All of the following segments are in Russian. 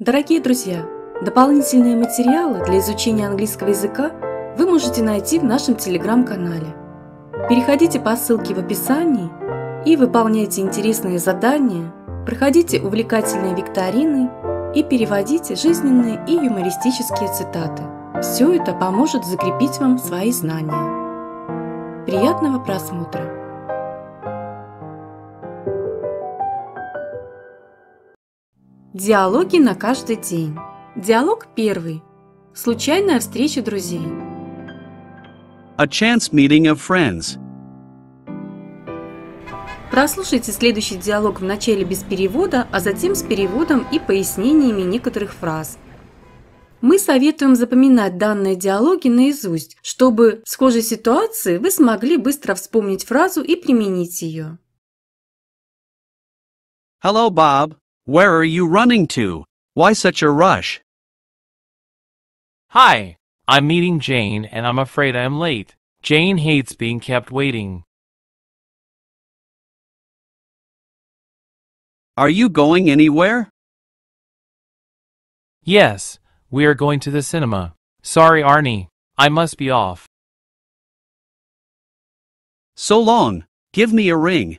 Дорогие друзья, дополнительные материалы для изучения английского языка вы можете найти в нашем телеграм-канале. Переходите по ссылке в описании и выполняйте интересные задания, проходите увлекательные викторины и переводите жизненные и юмористические цитаты. Все это поможет закрепить вам свои знания. Приятного просмотра! Диалоги на каждый день. Диалог первый. Случайная встреча друзей. A chance meeting of friends. Прослушайте следующий диалог в начале без перевода, а затем с переводом и пояснениями некоторых фраз. Мы советуем запоминать данные диалоги наизусть, чтобы в схожей ситуации вы смогли быстро вспомнить фразу и применить ее. Hello, Bob. Where are you running to? Why such a rush? Hi, I'm meeting Jane and I'm afraid I'm late. Jane hates being kept waiting. Are you going anywhere? Yes, we are going to the cinema. Sorry, Arnie. I must be off. So long. Give me a ring.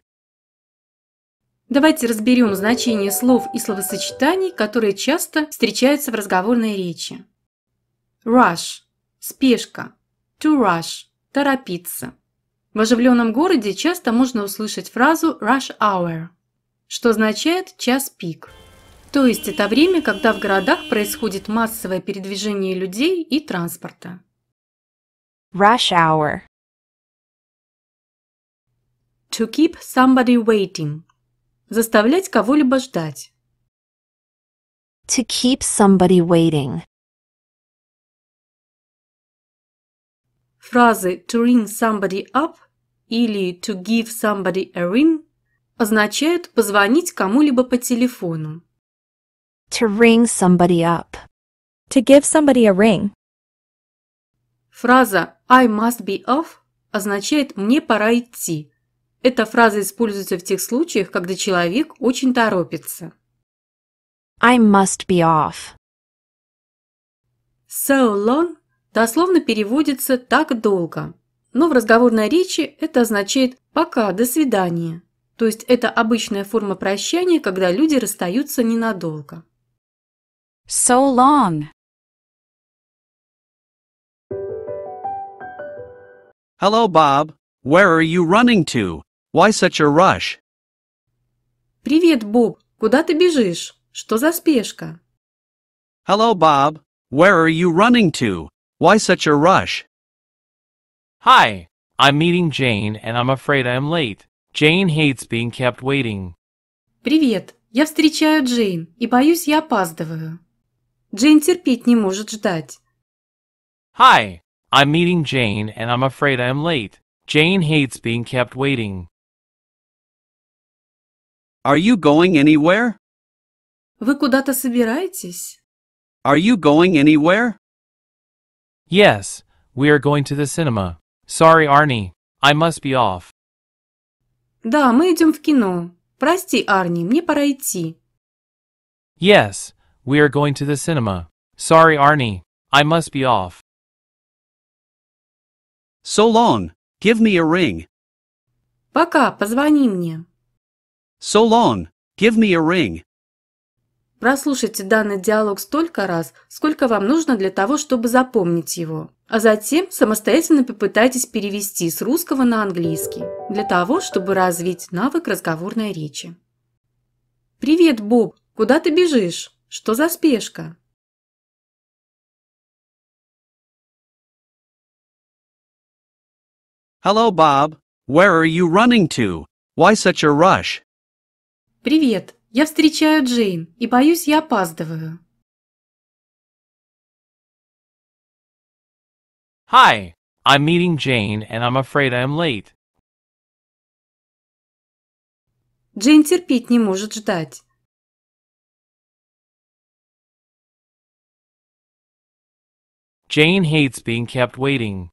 Давайте разберем значение слов и словосочетаний, которые часто встречаются в разговорной речи. Rush – спешка. To rush – торопиться. В оживленном городе часто можно услышать фразу rush hour, что означает «час пик». То есть это время, когда в городах происходит массовое передвижение людей и транспорта. Rush hour. To keep somebody waiting – Заставлять кого-либо ждать. To keep somebody waiting. Фразы to ring somebody up или to give somebody a ring означают позвонить кому-либо по телефону. To ring somebody up. To give somebody a ring. Фраза I must be off означает «мне пора идти», эта фраза используется в тех случаях, когда человек очень торопится. I must be off. So long дословно переводится «так долго», но в разговорной речи это означает «пока, до свидания». То есть это обычная форма прощания, когда люди расстаются ненадолго. So long. Hello, Bob. Where are you running to? Why such a rush? Привет, Боб. Куда ты бежишь? Что за спешка? Hello, Bob. Where are you running to? Why such a rush? Hi, I'm meeting Jane and I'm afraid I'm late. Jane hates being kept waiting. Привет. Я встречаю Джейн и боюсь, я опаздываю. Джейн терпеть не может ждать. Hi, I'm meeting Jane and I'm afraid I'm late. Jane hates being kept waiting. Are you going anywhere? Вы куда-то собираетесь? Are you going anywhere? Yes, we are going to the cinema. Sorry, Arnie, I must be off. Да, мы идем в кино. Прости, Арни, мне пора идти. Yes, we are going to the cinema. Sorry, Arnie, I must be off. So long, give me a ring. Пока, позвони мне. So long. Give me a ring. Прослушайте данный диалог столько раз, сколько вам нужно для того, чтобы запомнить его. А затем самостоятельно попытайтесь перевести с русского на английский, для того, чтобы развить навык разговорной речи. «Привет, Боб! Куда ты бежишь? Что за спешка?» Hello, Bob. Where are you running to? Why such a rush? «Привет, я встречаю Джейн, и боюсь, я опаздываю». Hi, I'm meeting Jane, and I'm afraid I am late. Джейн терпеть не может ждать. Jane hates being kept waiting.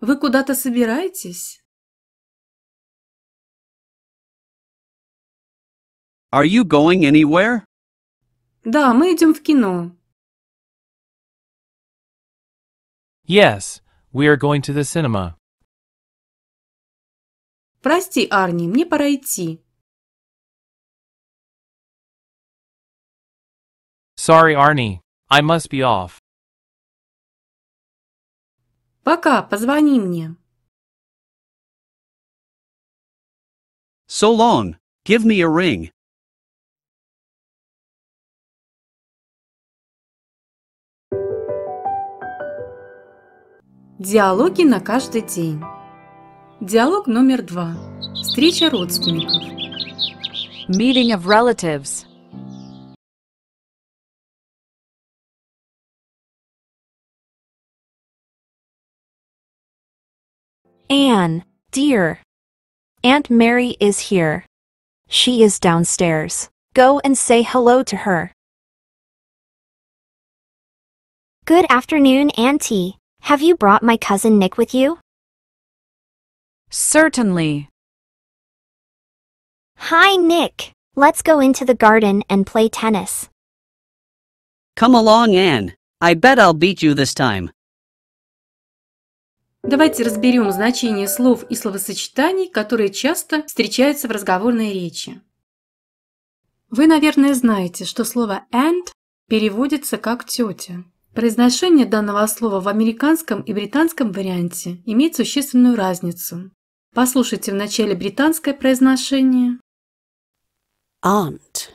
Вы куда-то собираетесь? Are you going anywhere? Да, мы идем в кино. Yes, we are going to the cinema. Прости, Арни, мне пора идти. Sorry, Arnie. I must be off. Пока, позвони мне. So long. Give me a ring. Диалоги на каждый день. Диалог номер два. Встреча родственников. Meeting of relatives. Anne, dear. Aunt Mary is here. She is downstairs. Go and say hello to her. Good afternoon, Auntie. Have you brought my cousin Nick with you? Certainly. Hi, Nick. Let's go into the garden and play tennis. Come along, Anne. I bet I'll beat you this time. Давайте разберем значение слов и словосочетаний, которые часто встречаются в разговорной речи. Вы, наверное, знаете, что слово «and» переводится как «тетя». Произношение данного слова в американском и британском варианте имеет существенную разницу. Послушайте вначале британское произношение. Aunt.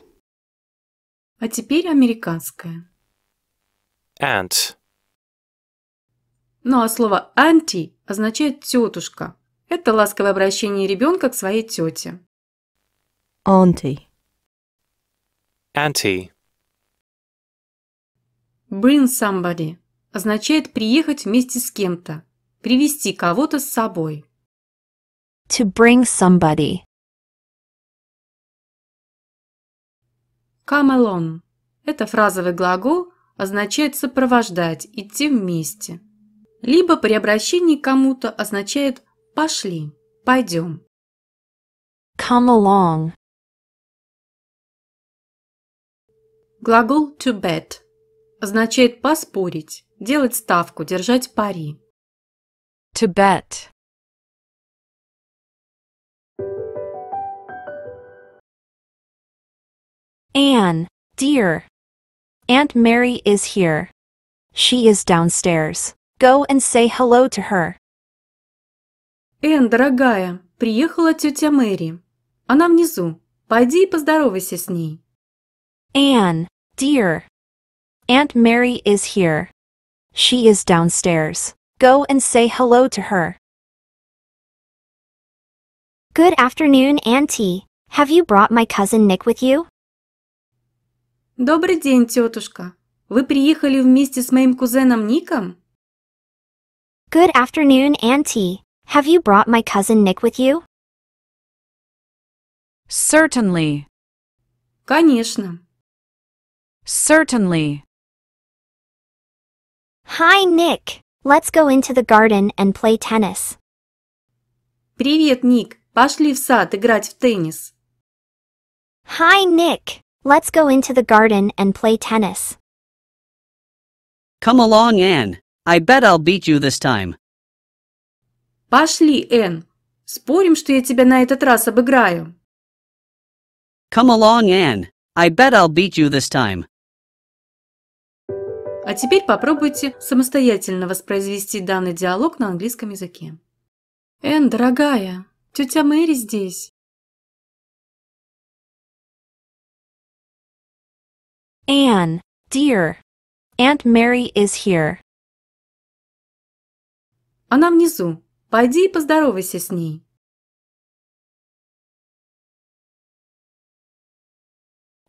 А теперь американское. Aunt. Ну а слово «анти» означает «тетушка». Это ласковое обращение ребенка к своей тете. Auntie. Auntie. Bring somebody означает приехать вместе с кем-то, привести кого-то с собой. To bring somebody. Come along. Это фразовый глагол означает сопровождать, идти вместе. Либо при обращении к кому-то означает пошли, пойдем. Come along. Глагол to bet означает поспорить, делать ставку, держать пари. To bet. Anne, dear. Aunt Mary is here. She is downstairs. Go and say hello to her. Энн, дорогая, приехала тетя Мэри. Она внизу. Пойди и поздоровайся с ней. Anne, dear. Aunt Mary is here. She is downstairs. Go and say hello to her. Good afternoon, Auntie. Have you brought my cousin Nick with you? Добрый день, тетушка. Вы приехали вместе с моим кузеном Ником? Good afternoon, Auntie. Have you brought my cousin Nick with you? Certainly. Конечно. Certainly. Hi, Nick. Let's go into the garden and play tennis. Привет, Ник. Пошли в сад играть в теннис. Hi, Nick. Let's go into the garden and play tennis. Come along, Anne. I bet I'll beat you this time. Пошли, Энн. Спорим, что я тебя на этот раз обыграю. Come along, Anne. I bet I'll beat you this time. А теперь попробуйте самостоятельно воспроизвести данный диалог на английском языке. «Энн, дорогая, тетя Мэри здесь!» Anne, dear, Aunt Mary is here. Она внизу. Пойди и поздоровайся с ней.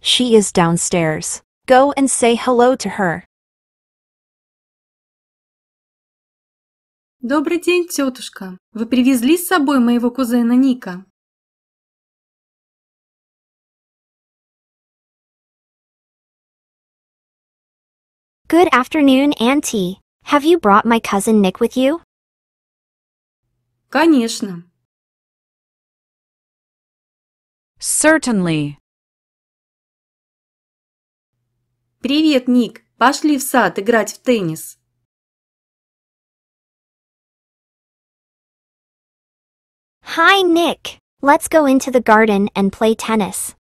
She is downstairs. Go and say hello to her. «Добрый день, тетушка! Вы привезли с собой моего кузена Ника?» Good afternoon, Auntie. Have you brought my cousin Nick with you? Конечно. Certainly. Привет, Ник. Пошли в сад играть в теннис. Hi, Nick. Let's go into the garden and play tennis.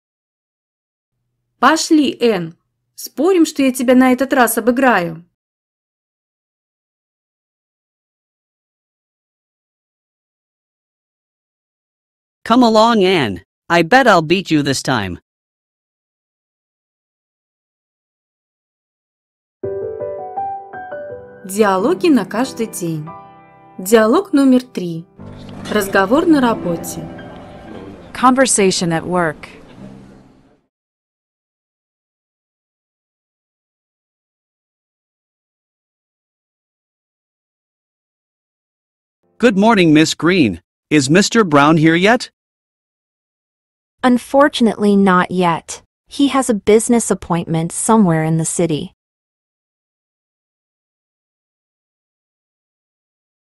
Пошли, Энн. Спорим, что я тебя на этот раз обыграю. Come along, Anne. I bet I'll beat you this time. Диалоги на каждый день. Диалог номер три. Разговор на работе. Conversation at work. Good morning, Miss Green. Is Mr. Brown here yet? Unfortunately, not yet. He has a business appointment somewhere in the city.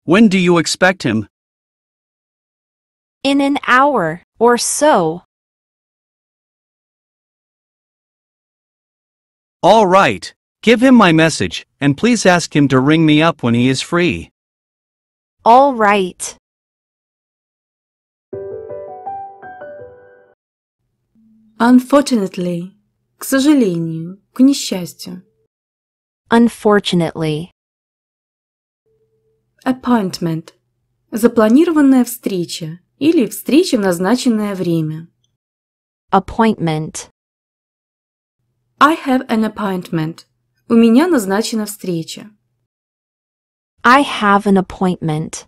When do you expect him? In an hour or so. All right. Give him my message, and please ask him to ring me up when he is free. All right. Unfortunately, к сожалению, к несчастью. Unfortunately. Appointment. Запланированная встреча, или встречи в назначенное время. Appointment. I have an appointment. У меня назначена встреча. I have an appointment.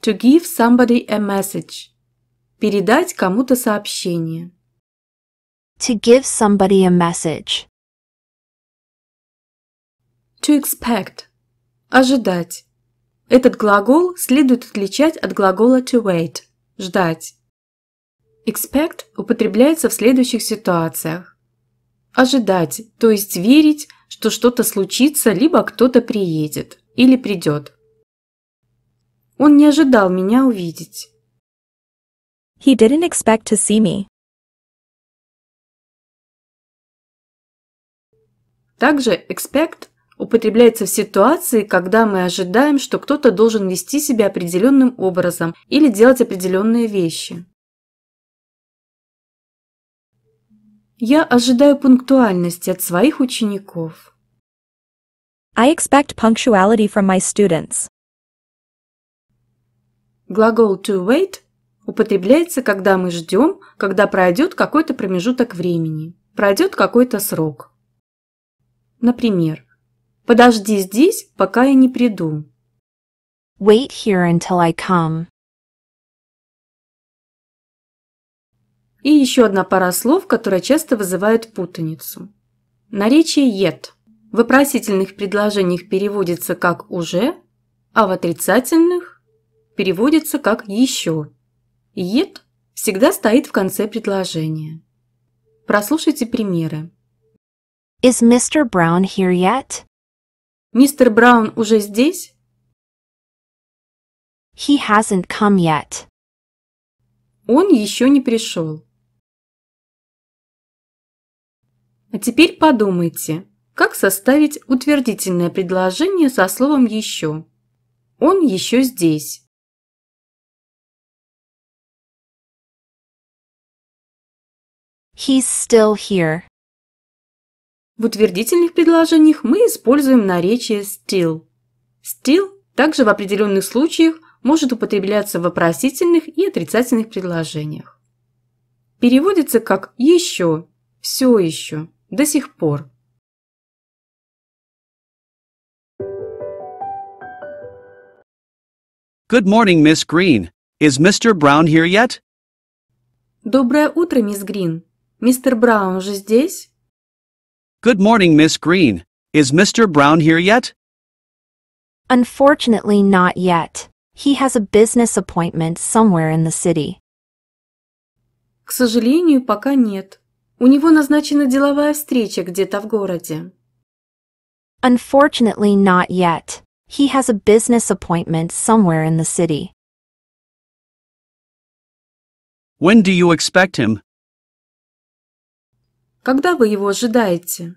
To give somebody a message. Передать кому-то сообщение. To give somebody a message. To expect. Ожидать. Этот глагол следует отличать от глагола to wait – ждать. Expect употребляется в следующих ситуациях. Ожидать, то есть верить, что что-то случится, либо кто-то приедет или придет. Он не ожидал меня увидеть. He didn't expect to see me. Также expect употребляется в ситуации, когда мы ожидаем, что кто-то должен вести себя определенным образом или делать определенные вещи. Я ожидаю пунктуальности от своих учеников. I expect punctuality from my students. Глагол to wait употребляется, когда мы ждем, когда пройдет какой-то промежуток времени, пройдет какой-то срок. Например, Подожди здесь, пока я не приду. Wait here until I come. И еще одна пара слов, которая часто вызывает путаницу. Наречие yet в вопросительных предложениях переводится как «уже», а в отрицательных переводится как «еще». Yet всегда стоит в конце предложения. Прослушайте примеры. Is Mr. Brown here yet? Мистер Браун уже здесь? He hasn't come yet. Он еще не пришел. А теперь подумайте, как составить утвердительное предложение со словом «еще». Он еще здесь. He's still here. В утвердительных предложениях мы используем наречие still. Still также в определенных случаях может употребляться в вопросительных и отрицательных предложениях. Переводится как «еще», «все еще», «до сих пор». Good morning, Miss Green. Is Mr. Brown here yet? Доброе утро, мисс Грин. Мистер Браун уже здесь? Good morning, Miss Green. Is Mr. Brown here yet? Unfortunately, not yet. He has a business appointment somewhere in the city. К сожалению, пока нет. У него назначена деловая встреча где-то в городе. Unfortunately, not yet. He has a business appointment somewhere in the city. When do you expect him? Когда вы его ожидаете?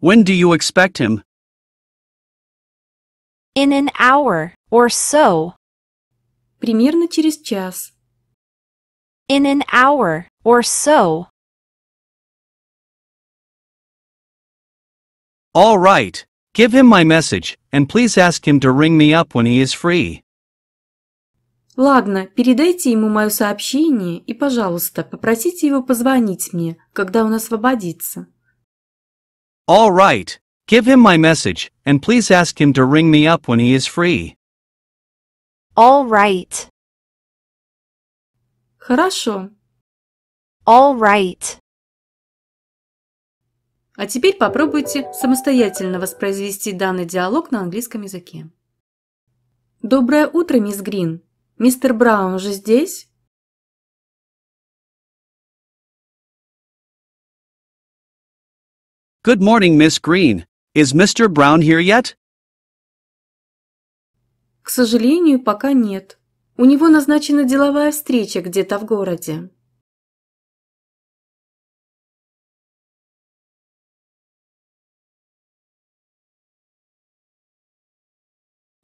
When do you expect him? In an hour or so. Примерно через час. In an hour or so. All right. Give him my message, and please ask him to ring me up when he is free. «Ладно, передайте ему мое сообщение и, пожалуйста, попросите его позвонить мне, когда он освободится». All right. Give him my message, and please ask him to ring me up when he is free. All right. Хорошо. All right. А теперь попробуйте самостоятельно воспроизвести данный диалог на английском языке. Доброе утро, мисс Грин. Мистер Браун же здесь?» Good morning, Miss Green. Is Mr. Brown here yet? К сожалению, пока нет. У него назначена деловая встреча где-то в городе.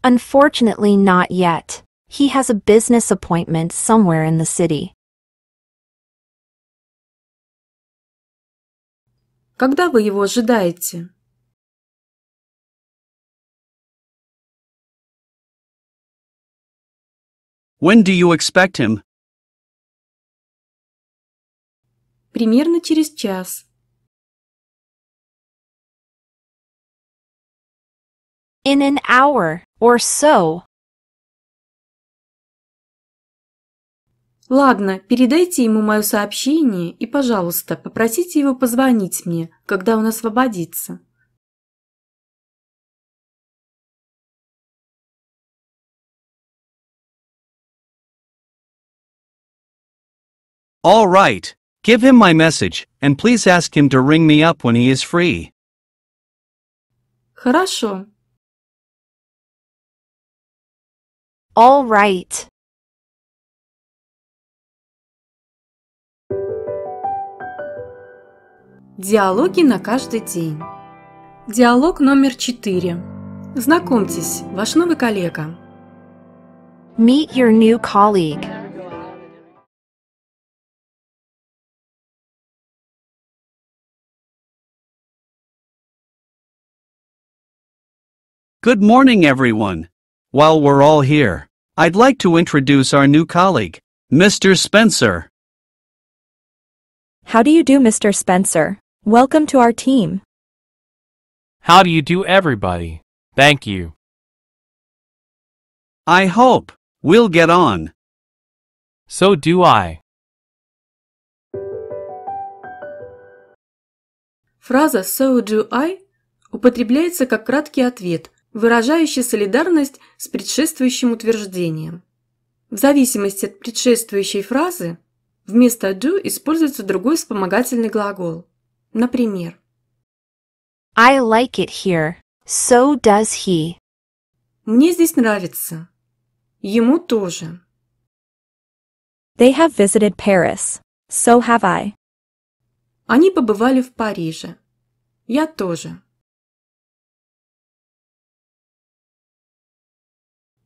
Unfortunately, not yet. He has a business appointment somewhere in the city. Когда вы его ожидаете? When do you expect him? Примерно через час. In an hour or so. «Ладно, передайте ему мое сообщение и, пожалуйста, попросите его позвонить мне, когда он освободится». All right. Give him my message, and please ask him to ring me up when he is free. Хорошо. All right. Диалоги на каждый день. Диалог номер четыре. Знакомьтесь, ваш новый коллега. Meet your new colleague. Good morning, everyone. While we're all here, I'd like to introduce our new colleague, Mr. Spencer. How do you do, Mr. Spencer? Welcome to our team. How do you do everybody? Thank you. I hope we'll get on. So do I. Фраза «so do I» употребляется как краткий ответ, выражающий солидарность с предшествующим утверждением. В зависимости от предшествующей фразы вместо «do» используется другой вспомогательный глагол – Например, I like it here. So does he. Мне здесь нравится. Ему тоже. They have visited Paris. So have I. Они побывали в Париже. Я тоже.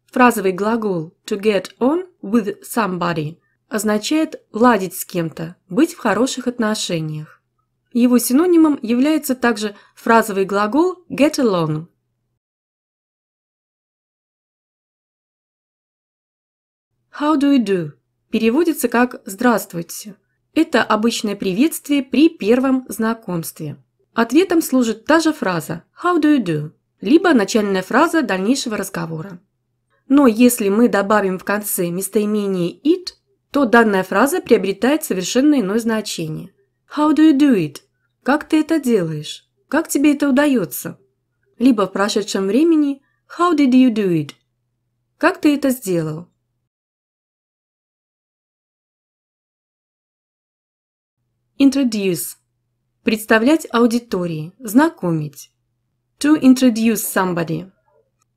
Фразовый глагол to get on with somebody означает ладить с кем-то, быть в хороших отношениях. Его синонимом является также фразовый глагол get along. How do you do? переводится как «Здравствуйте». Это обычное приветствие при первом знакомстве. Ответом служит та же фраза «How do you do?», либо начальная фраза дальнейшего разговора. Но если мы добавим в конце местоимение «it», то данная фраза приобретает совершенно иное значение. «How do you do it?» Как ты это делаешь? Как тебе это удается? Либо в прошедшем времени How did you do it? Как ты это сделал? Introduce. Представлять аудитории, знакомить. To introduce somebody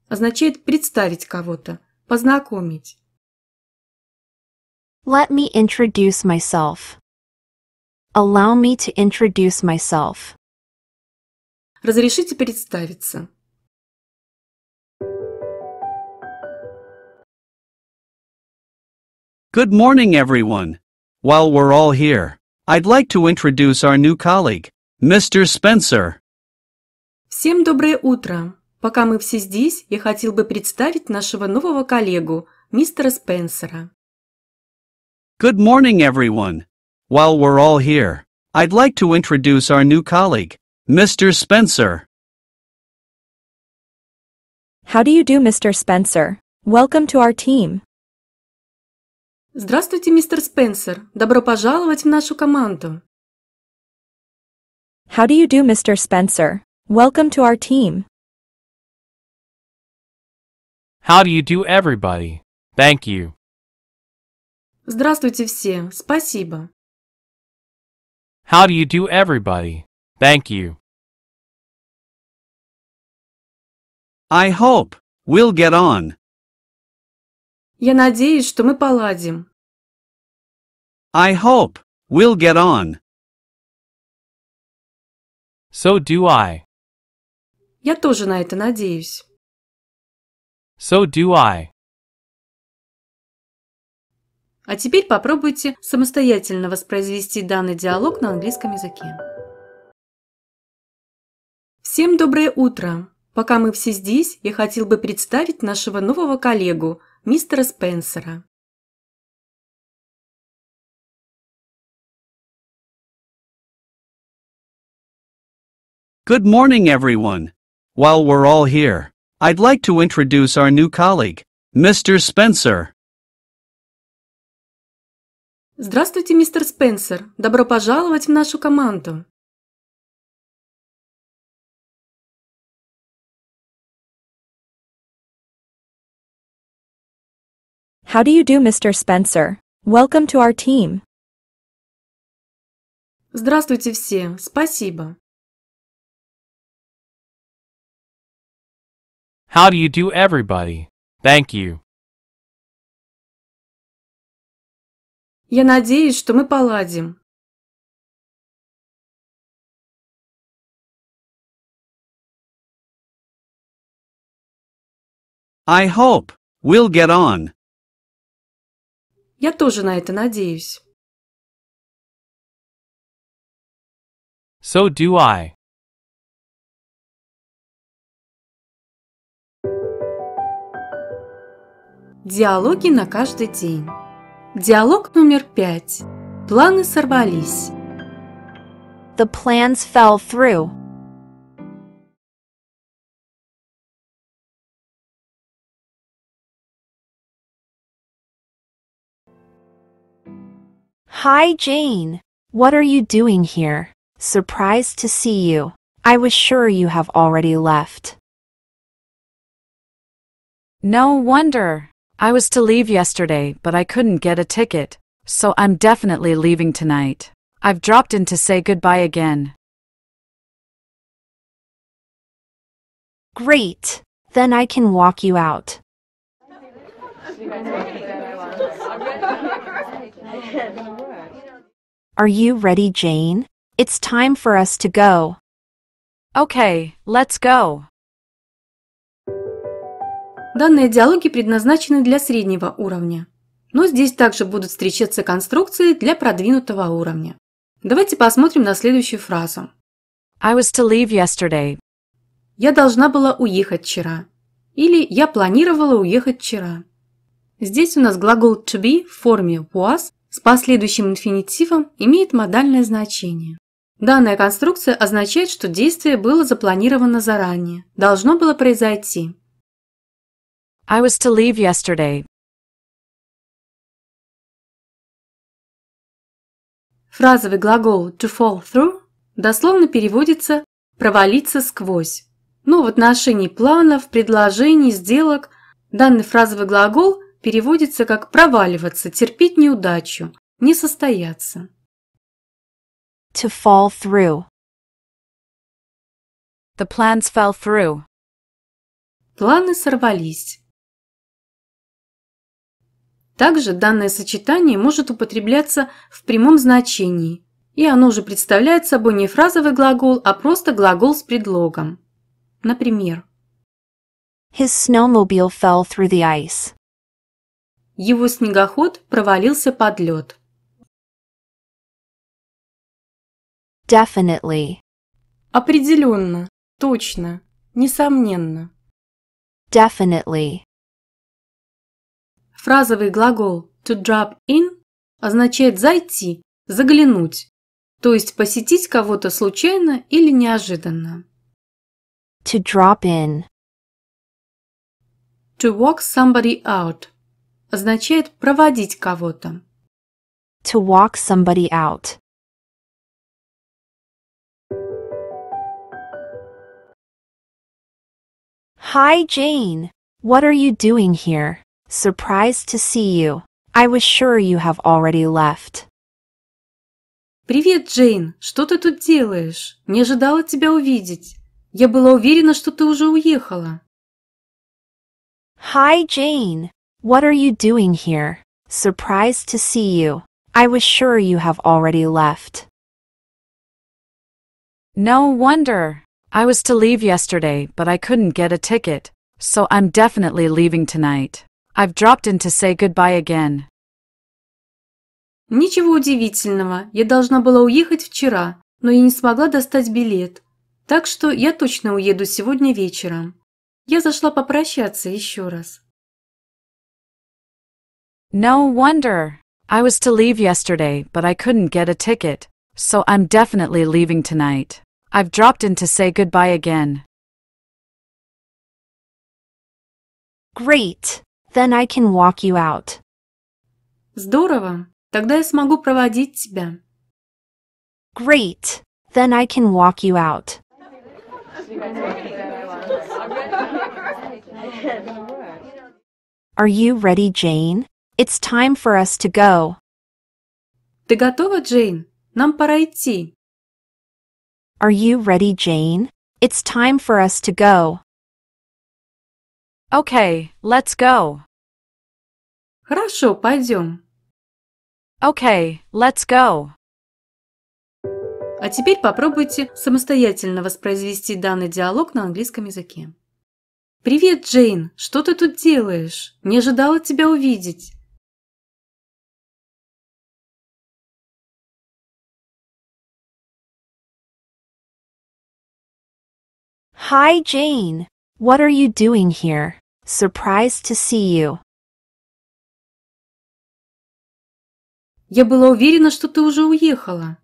означает представить кого-то, познакомить. Let me introduce myself. Allow me to introduce myself. Разрешите представиться. Good morning, everyone. While we're all here, I'd like to introduce our new colleague, Mr. Spencer. Всем доброе утро. Пока мы все здесь, я хотел бы представить нашего нового коллегу, мистера Спенсера. Good morning, everyone. While we're all here, I'd like to introduce our new colleague, Mr. Spencer. How do you do, Mr. Spencer? Welcome to our team. Здравствуйте, мистер Спенсер. Добро пожаловать в нашу команду. How do you do, Mr. Spencer? Welcome to our team. How do you do, everybody? Thank you. Здравствуйте все. Спасибо. How do you do everybody? Thank you. I hope we'll get on. Я надеюсь, что мы поладим. I hope we'll get on. So do I. Я тоже на это надеюсь. So do I. А теперь попробуйте самостоятельно воспроизвести данный диалог на английском языке. Всем доброе утро! Пока мы все здесь, я хотел бы представить нашего нового коллегу, мистера Спенсера. Good morning, everyone. While we're all here, I'd like to introduce our new colleague, Mr. Spencer. Здравствуйте, мистер Спенсер. Добро пожаловать в нашу команду. How do you do, Mr. Spencer? Welcome to our team. Здравствуйте все. Спасибо. How do you do, everybody? Thank you. Я надеюсь, что мы поладим. I hope we'll get on. Я тоже на это надеюсь. So do I. Диалоги на каждый день. Диалог номер пять. Планы сорвались. The plans fell through. Hi, Jane. What are you doing here? Surprised to see you. I was sure you have already left. No wonder. I was to leave yesterday, but I couldn't get a ticket, so I'm definitely leaving tonight. I've dropped in to say goodbye again. Great! Then I can walk you out. Are you ready, Jane? It's time for us to go. Okay, let's go. Данные диалоги предназначены для среднего уровня, но здесь также будут встречаться конструкции для продвинутого уровня. Давайте посмотрим на следующую фразу. I was to leave yesterday. Я должна была уехать вчера. Или я планировала уехать вчера. Здесь у нас глагол to be в форме was с последующим инфинитивом имеет модальное значение. Данная конструкция означает, что действие было запланировано заранее, должно было произойти, I was to leave yesterday. Фразовый глагол to fall through дословно переводится «провалиться сквозь». Но ну, в отношении планов, предложений, сделок данный фразовый глагол переводится как «проваливаться», «терпеть неудачу», «не состояться». To fall through. The plans fell through. Планы сорвались. Также данное сочетание может употребляться в прямом значении, и оно уже представляет собой не фразовый глагол, а просто глагол с предлогом. Например, His snowmobile fell through the ice. Его снегоход провалился под лед. Definitely. Определенно, точно, несомненно. Definitely. Фразовый глагол to drop in означает зайти, заглянуть, то есть посетить кого-то случайно или неожиданно. To drop in. To walk somebody out означает проводить кого-то. To walk somebody out. Hi, Jane. What are you doing here? Surprised to see you. I was sure you have already left. Привет, Джейн. Что ты тут делаешь? Не ожидала тебя увидеть. Я была уверена, что ты уже уехала. Hi, Jane. What are you doing here? Surprised to see you. I was sure you have already left. No wonder. I was to leave yesterday, but I couldn't get a ticket. So I'm definitely leaving tonight. I've dropped in to say goodbye again. Ничего удивительного, я должна была уехать вчера, но я не смогла достать билет, так что я точно уеду сегодня вечером. Я зашла попрощаться еще раз. No wonder. I was to leave yesterday, but I couldn't get a ticket, so I'm definitely leaving tonight. I've dropped in to say goodbye again. Great. Then I can walk you out. Здорово. Тогда я смогу проводить тебя. Great. Then I can walk you out. Are you ready, Jane? It's time for us to go. Ты готова, Джейн? Нам пора идти. Are you ready, Jane? It's time for us to go. Okay, let's go. Хорошо, пойдем. Okay, let's go. А теперь попробуйте самостоятельно воспроизвести данный диалог на английском языке. «Привет, Джейн! Что ты тут делаешь? Не ожидала тебя увидеть!» Hi, Jane. What are you doing here? Surprised to see you. Я была уверена, что ты уже уехала.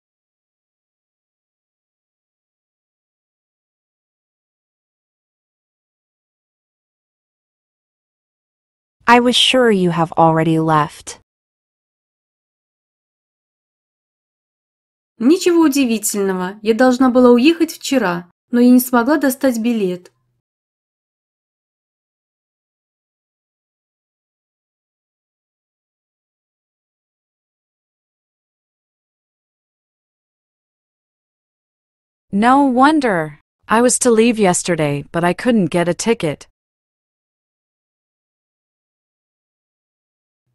I was sure you have already left. Ничего удивительного, я должна была уехать вчера, но я не смогла достать билет. No wonder. I was to leave yesterday, but I couldn't get a ticket.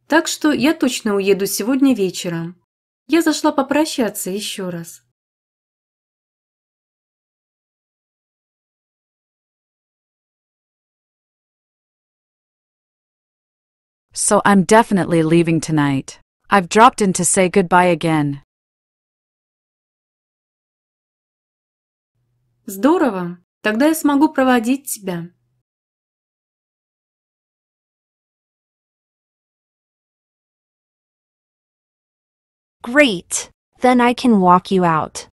Так что я точно уеду сегодня вечером. Я зашла попрощаться еще раз. So I'm definitely leaving tonight. I've dropped in to say goodbye again. Здорово. Тогда я смогу проводить тебя. Great. Then I can walk you out.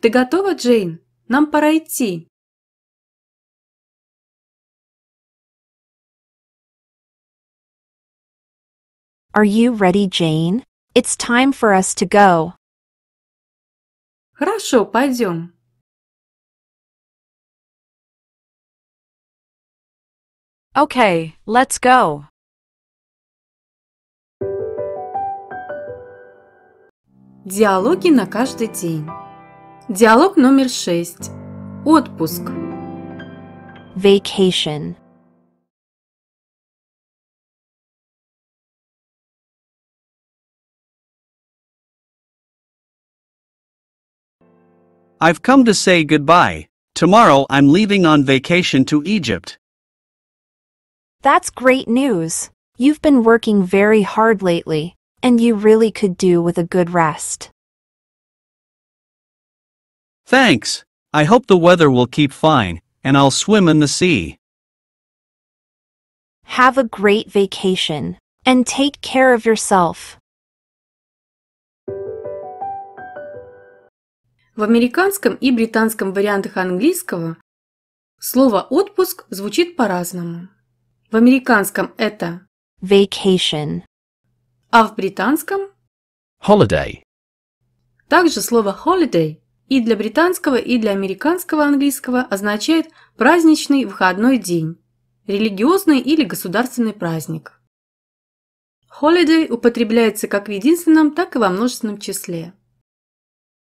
Ты готова, Джейн? Нам пора идти. Are you ready, Jane? It's time for us to go. Хорошо, пойдем. Okay, let's go. Диалоги на каждый день. Диалог номер шесть. Отпуск. Vacation. I've come to say goodbye. Tomorrow I'm leaving on vacation to Egypt. That's great news. You've been working very hard lately, and you really could do with a good rest. Thanks. I hope the weather will keep fine, and I'll swim in the sea. Have a great vacation, and take care of yourself. В американском и британском вариантах английского слово «отпуск» звучит по-разному. В американском это vacation, а в британском holiday. Также слово holiday и для британского, и для американского английского означает праздничный выходной день, религиозный или государственный праздник. Holiday употребляется как в единственном, так и во множественном числе.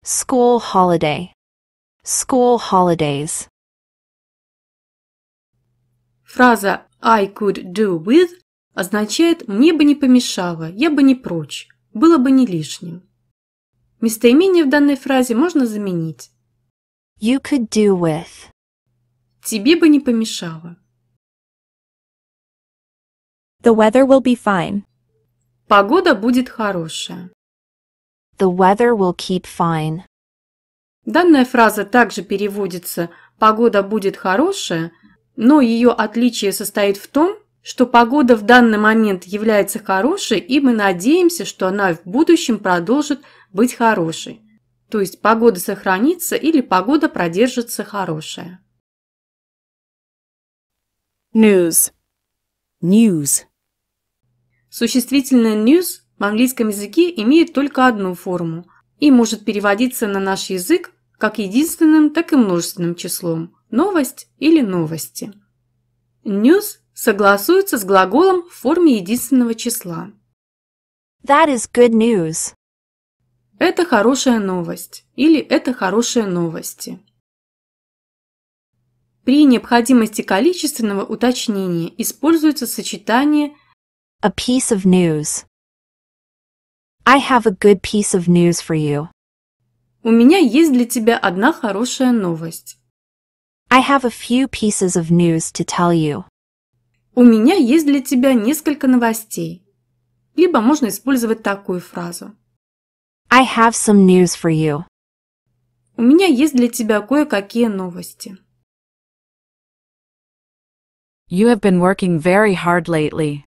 School holiday. School holidays. Фраза I could do with означает «мне бы не помешало», «я бы не прочь», «было бы не лишним». Местоимение в данной фразе можно заменить. You could do with. Тебе бы не помешало. The weather will be fine. Погода будет хорошая. The weather will keep fine. Данная фраза также переводится «погода будет хорошая», но ее отличие состоит в том, что погода в данный момент является хорошей, и мы надеемся, что она в будущем продолжит быть хорошей. То есть погода сохранится или погода продержится хорошая. News. News. Существительное news в английском языке имеет только одну форму и может переводиться на наш язык как единственным, так и множественным числом – новость или новости. News согласуется с глаголом в форме единственного числа. That is good news. Это хорошая новость или это хорошие новости. При необходимости количественного уточнения используется сочетание a piece of news I have a good piece of news for you. У меня есть для тебя одна хорошая новость. I have a few pieces of news to tell you. У меня есть для тебя несколько новостей. Либо можно использовать такую фразу. I have some news for you. У меня есть для тебя кое-какие новости. You have been working very hard lately.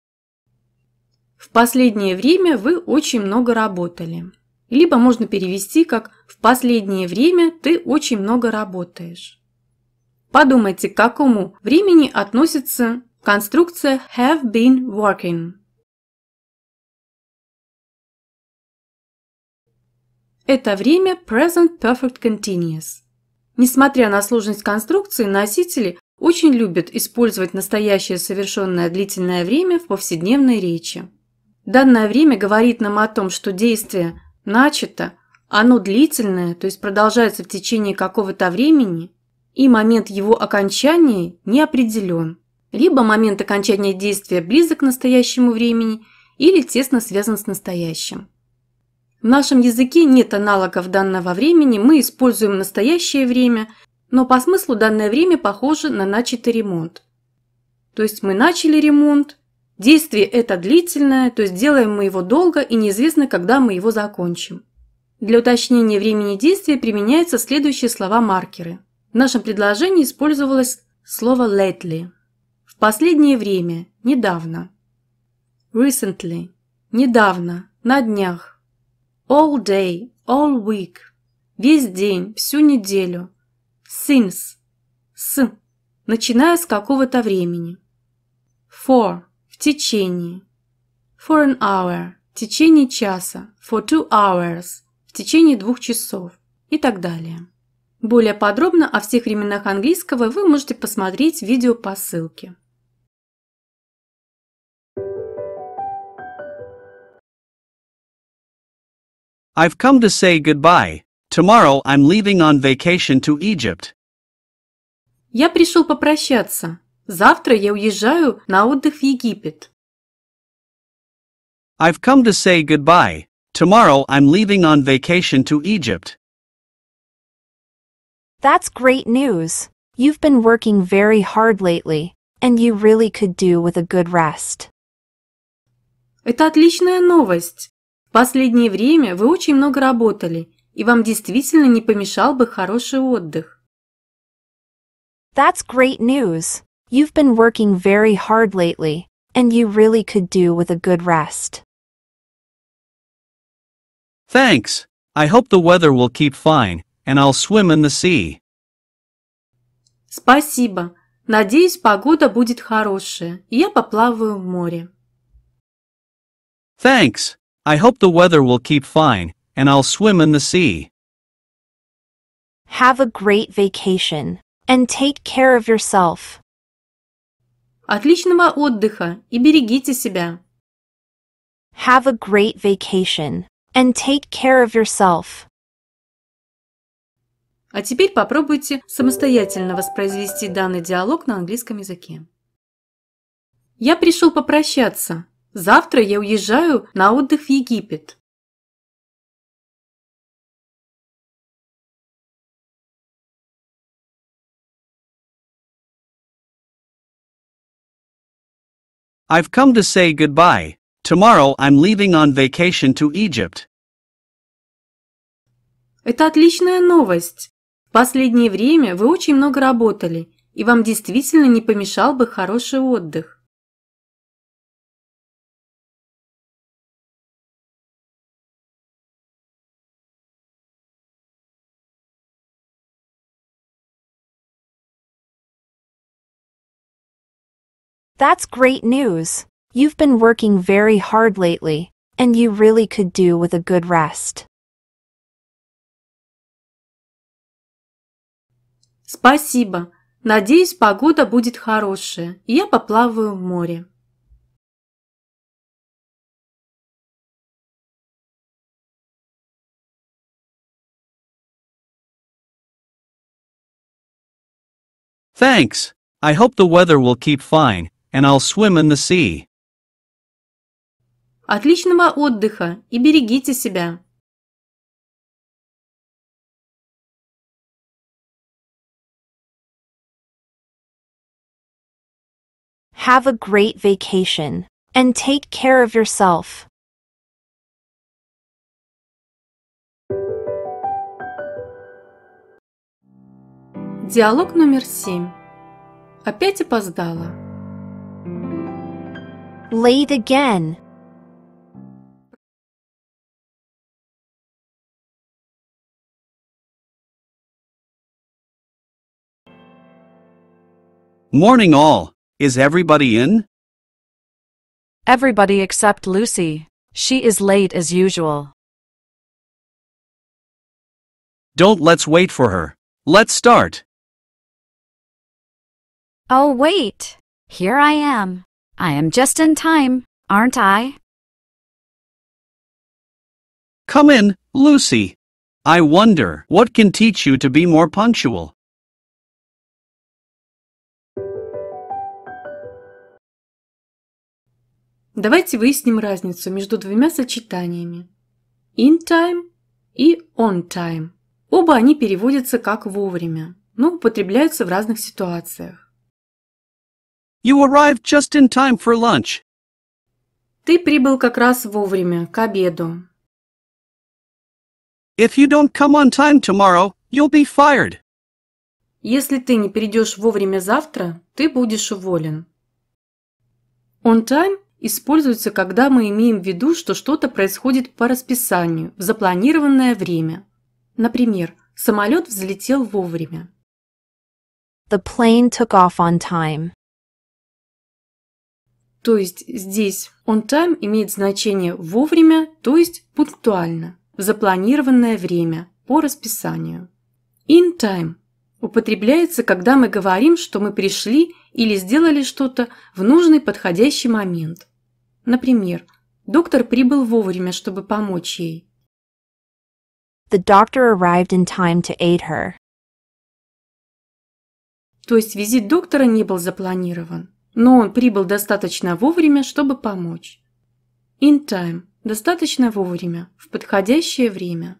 В последнее время вы очень много работали. Либо можно перевести как «в последнее время ты очень много работаешь». Подумайте, к какому времени относится конструкция have been working. Это время present perfect continuous. Несмотря на сложность конструкции, носители очень любят использовать настоящее совершенное длительное время в повседневной речи. Данное время говорит нам о том, что действие начато, оно длительное, то есть продолжается в течение какого-то времени, и момент его окончания не определен. Либо момент окончания действия близок к настоящему времени или тесно связан с настоящим. В нашем языке нет аналогов данного времени, мы используем настоящее время, но по смыслу данное время похоже на начатый ремонт. То есть мы начали ремонт, Действие это длительное, то есть делаем мы его долго и неизвестно, когда мы его закончим. Для уточнения времени действия применяются следующие слова-маркеры. В нашем предложении использовалось слово «lately» – в последнее время, недавно. Recently – недавно, на днях. All day, all week – весь день, всю неделю. Since – с, начиная с какого-то времени. For в течение. For an hour – в течение часа, for two hours – в течение двух часов и так далее. Более подробно о всех временах английского вы можете посмотреть видео по ссылке. I've come to say goodbye. Tomorrow I'm leaving on vacation to Egypt. Я пришел попрощаться. Завтра я уезжаю на отдых в Египет. I've come to say goodbye. Tomorrow I'm leaving on vacation to Egypt. That's great news. You've been working very hard lately, and you really could do with a good rest. Это отличная новость. В последнее время вы очень много работали, и вам действительно не помешал бы хороший отдых. That's great news. You've been working very hard lately, and you really could do with a good rest. Thanks. I hope the weather will keep fine, and I'll swim in the sea. Спасибо. Надеюсь, погода будет хорошая, и я поплаваю в море. Thanks. I hope the weather will keep fine, and I'll swim in the sea. Have a great vacation, and take care of yourself. Отличного отдыха и берегите себя. Have a great vacation and take care of yourself. А теперь попробуйте самостоятельно воспроизвести данный диалог на английском языке. Я пришел попрощаться. Завтра я уезжаю на отдых в Египет. I've come to say goodbye. Tomorrow I'm leaving on vacation to Egypt. Это отличная новость. В последнее время вы очень много работали, и вам действительно не помешал бы хороший отдых. That's great news. You've been working very hard lately, and you really could do with a good rest. Спасибо. Надеюсь, погода будет хорошая, и я поплаваю в море. Thanks. I hope the weather will keep fine. and I'll swim in the sea. Отличного отдыха и берегите себя. Have a great vacation and take care of yourself. Диалог номер семь. Опять опоздала. Late again. Morning all. Is everybody in? Everybody except Lucy. She is late as usual. Don't let's wait for her. Let's start. Oh wait. Here I am. I am just in time, aren't I? Come in, Lucy. I wonder what can teach you to be more punctual. Давайте выясним разницу между двумя сочетаниями in time и on time. Оба они переводятся как вовремя, но употребляются в разных ситуациях. You arrived just in time for lunch. Ты прибыл как раз вовремя, к обеду. If you don't come on time tomorrow, you'll be fired. Если ты не придешь вовремя завтра, ты будешь уволен. On time используется, когда мы имеем в виду, что что-то происходит по расписанию, в запланированное время. Например, самолет взлетел вовремя. The plane took off on time. То есть здесь on time имеет значение вовремя, то есть пунктуально, в запланированное время, по расписанию. In time употребляется, когда мы говорим, что мы пришли или сделали что-то в нужный подходящий момент. Например, доктор прибыл вовремя, чтобы помочь ей. The doctor arrived in time to aid her. То есть визит доктора не был запланирован но он прибыл достаточно вовремя, чтобы помочь. In time – достаточно вовремя, в подходящее время.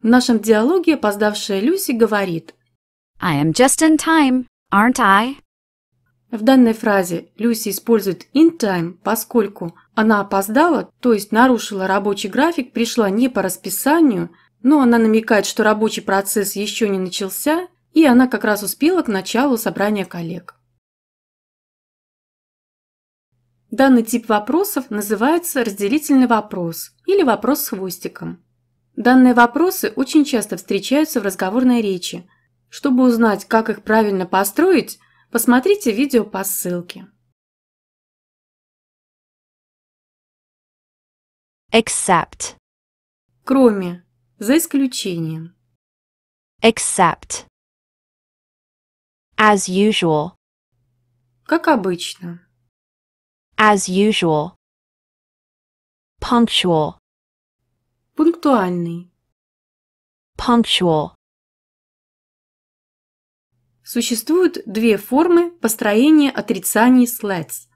В нашем диалоге опоздавшая Люси говорит «I am just in time, aren't I?» В данной фразе Люси использует in time, поскольку она опоздала, то есть нарушила рабочий график, пришла не по расписанию, но она намекает, что рабочий процесс еще не начался и она как раз успела к началу собрания коллег. Данный тип вопросов называется разделительный вопрос или вопрос с хвостиком. Данные вопросы очень часто встречаются в разговорной речи. Чтобы узнать, как их правильно построить, посмотрите видео по ссылке. Except. Кроме, за исключением. Except. As usual. Как обычно. As usual. Punctual. Пунктуальный. Punctual. Существуют две формы построения отрицаний с let's.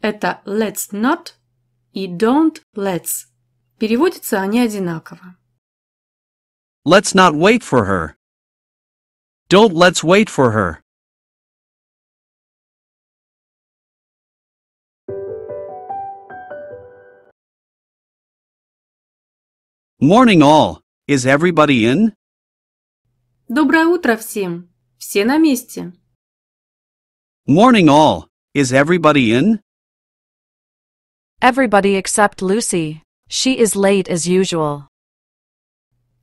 Это let's not и don't let's. Переводятся они одинаково. Let's not wait for her. Don't let's wait for her. Morning all. Is everybody in? Доброе утро всем. Все на месте. Morning all. Is everybody in? Everybody except Lucy. She is late as usual.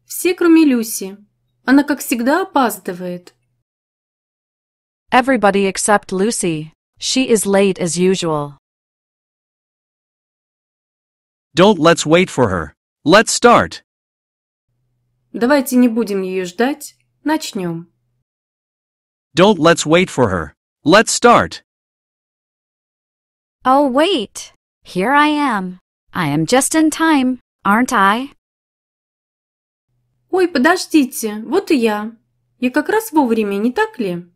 Все кроме Люси. Она как всегда опаздывает. Everybody except Lucy. She is late as usual. Don't let's wait for her. Let's start. Давайте не будем ее ждать, начнем. Don't let's wait for her. Let's start. Oh wait, here I am. I am just in time, aren't I? Ой, подождите, вот и я. Я как раз вовремя, не так ли?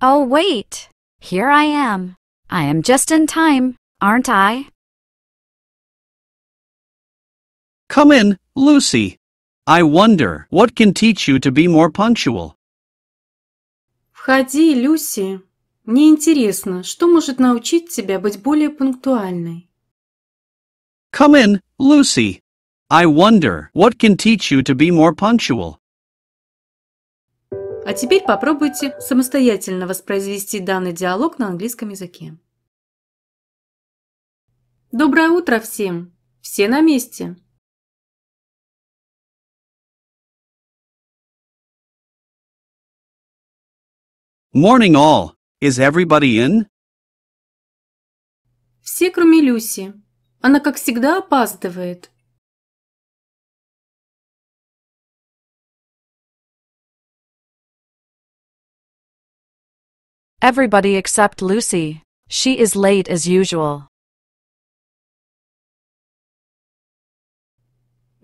Oh wait, here I am. I am just in time, aren't I? Come in, Lucy. I wonder what can teach you to be more punctual. Входи, Люси. Мне интересно, что может научить тебя быть более пунктуальной. Come in, Lucy. I wonder what can teach you to be more punctual. А теперь попробуйте самостоятельно воспроизвести данный диалог на английском языке. Доброе утро всем! Все на месте! Morning all. Is everybody in? Все, кроме Люси. Она, как всегда, опаздывает. Everybody except Lucy. She is late as usual.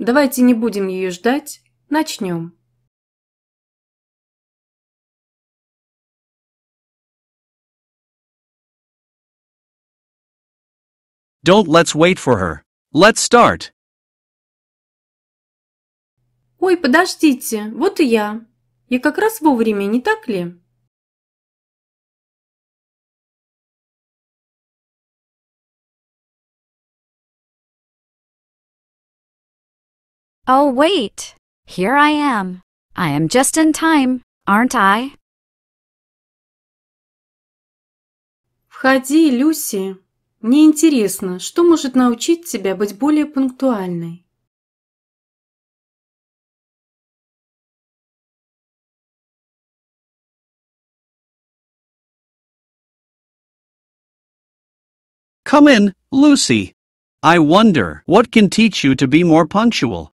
Давайте не будем ее ждать. Начнем. Don't let's wait for her. Let's start. Ой, подождите, вот и я. Я как раз вовремя, не так ли? Oh, wait. Here I am. I am just in time, aren't I? Входи, Люси. Мне интересно, что может научить тебя быть более пунктуальной? Come in, Lucy. I wonder what can teach you to be more punctual.